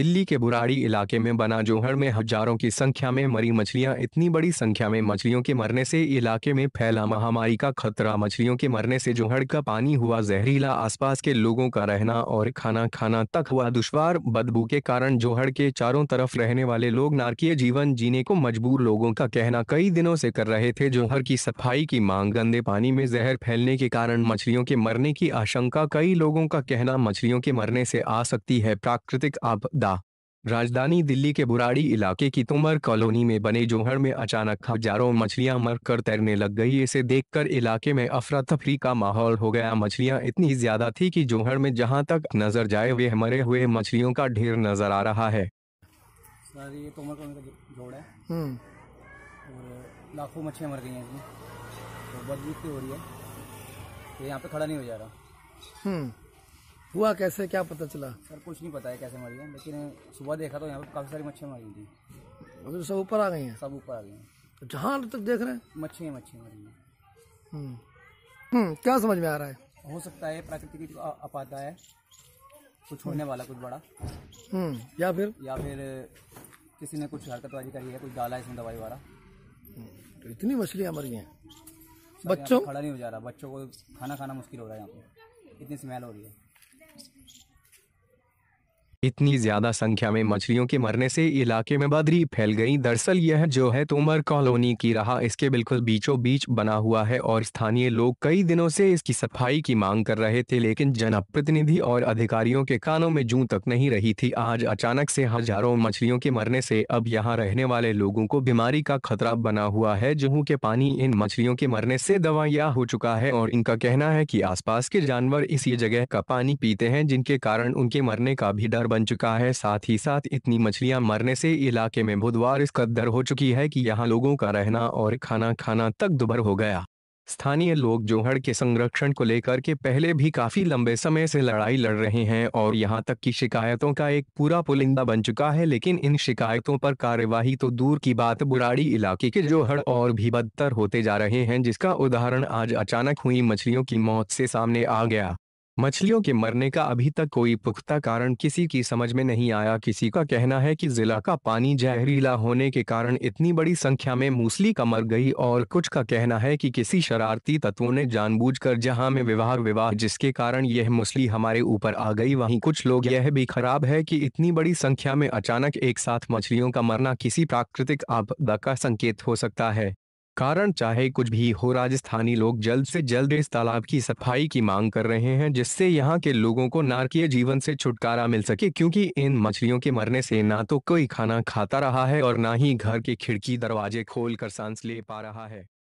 दिल्ली के बुराड़ी इलाके में बना जोहर में हजारों की संख्या में मरी मछलियां इतनी बड़ी संख्या में मछलियों के मरने से इलाके में फैला महामारी का खतरा मछलियों के मरने से जोहर का पानी हुआ जहरीला आसपास के लोगों का रहना और खाना खाना तक हुआ दुश्वार बदबू के कारण जोहर के चारों तरफ रहने वाले लोग नारकीय जीवन जीने को मजबूर लोगों का कहना कई दिनों से कर रहे थे जोहर की सफाई की मांग गंदे पानी में जहर फैलने के कारण मछलियों के मरने की आशंका कई लोगों का कहना मछलियों के मरने से आ सकती है प्राकृतिक आपदा राजधानी दिल्ली के बुराड़ी इलाके की तुमर कॉलोनी में बने जोहर में अचानक हजारों मछलियां मरकर तैरने लग गई इसे देखकर इलाके में अफरा तफरी का माहौल हो गया मछलियां इतनी ज्यादा थी कि जोहर में जहां तक नजर जाए वे मरे हुए मछलियों का ढेर नजर आ रहा है सर ये हम्म। लाखों मछलियाँ मर गई तो है यहाँ पे खड़ा नहीं हो जा रहा हम्म। हुआ कैसे क्या पता चला सर कुछ नहीं पता है कैसे मरी है लेकिन सुबह देखा तो यहाँ पे काफ़ी सारी मच्छियाँ मरी थी मतलब सब ऊपर आ गई हैं सब ऊपर आ गई हैं जहाँ तक तो देख रहे हैं मच्छियाँ मच्छियाँ मरी हैं हम्म। हम्म, क्या समझ में आ रहा है हो सकता है प्राकृतिक आपदा है कुछ होने वाला कुछ बड़ा हम्म, या फिर या फिर किसी ने कुछ हरकतबाजी करी है कुछ डाला है इसमें दवाई वाला तो इतनी मछलियाँ मरी हैं बच्चों खड़ा नहीं हो जा रहा बच्चों को खाना खाना मुश्किल हो रहा है यहाँ पे इतनी स्मेल हो रही है इतनी ज्यादा संख्या में मछलियों के मरने से इलाके में बदरी फैल गई दरअसल यह जो है तोमर कॉलोनी की रहा इसके बिल्कुल बीचों बीच बना हुआ है और स्थानीय लोग कई दिनों से इसकी सफाई की मांग कर रहे थे लेकिन जनप्रतिनिधि और अधिकारियों के कानों में जू तक नहीं रही थी आज अचानक से हजारों मछलियों के मरने से अब यहाँ रहने वाले लोगों को बीमारी का खतरा बना हुआ है जूहू के पानी इन मछलियों के मरने से दवाया हो चुका है और इनका कहना है की आस के जानवर इसी जगह का पानी पीते हैं जिनके कारण उनके मरने का भी डर बन चुका है साथ ही साथ इतनी मछलियां मरने से इलाके में बुधवार इस कदर हो चुकी है कि यहां लोगों का रहना और खाना खाना तक दुभर हो गया स्थानीय लोग जोहड़ के संरक्षण को लेकर के पहले भी काफी लंबे समय से लड़ाई लड़ रहे हैं और यहां तक की शिकायतों का एक पूरा पुलिंदा बन चुका है लेकिन इन शिकायतों पर कार्यवाही तो दूर की बात बुराड़ी इलाके के जोहड़ और भी बदतर होते जा रहे हैं जिसका उदाहरण आज अचानक हुई मछलियों की मौत से सामने आ गया मछलियों के मरने का अभी तक कोई पुख्ता कारण किसी की समझ में नहीं आया किसी का कहना है कि जिला का पानी जहरीला होने के कारण इतनी बड़ी संख्या में मूसली का मर गई और कुछ का कहना है कि किसी शरारती तत्वों ने जानबूझकर जहां में विवाह विवाह जिसके कारण यह मूसली हमारे ऊपर आ गई वहीं कुछ लोग यह भी खराब है कि इतनी बड़ी संख्या में अचानक एक साथ मछलियों का मरना किसी प्राकृतिक आपदा का संकेत हो सकता है कारण चाहे कुछ भी हो राजस्थानी लोग जल्द से जल्द इस तालाब की सफाई की मांग कर रहे हैं जिससे यहाँ के लोगों को नारकीय जीवन से छुटकारा मिल सके क्योंकि इन मछलियों के मरने से ना तो कोई खाना खाता रहा है और ना ही घर के खिड़की दरवाजे खोल कर सांस ले पा रहा है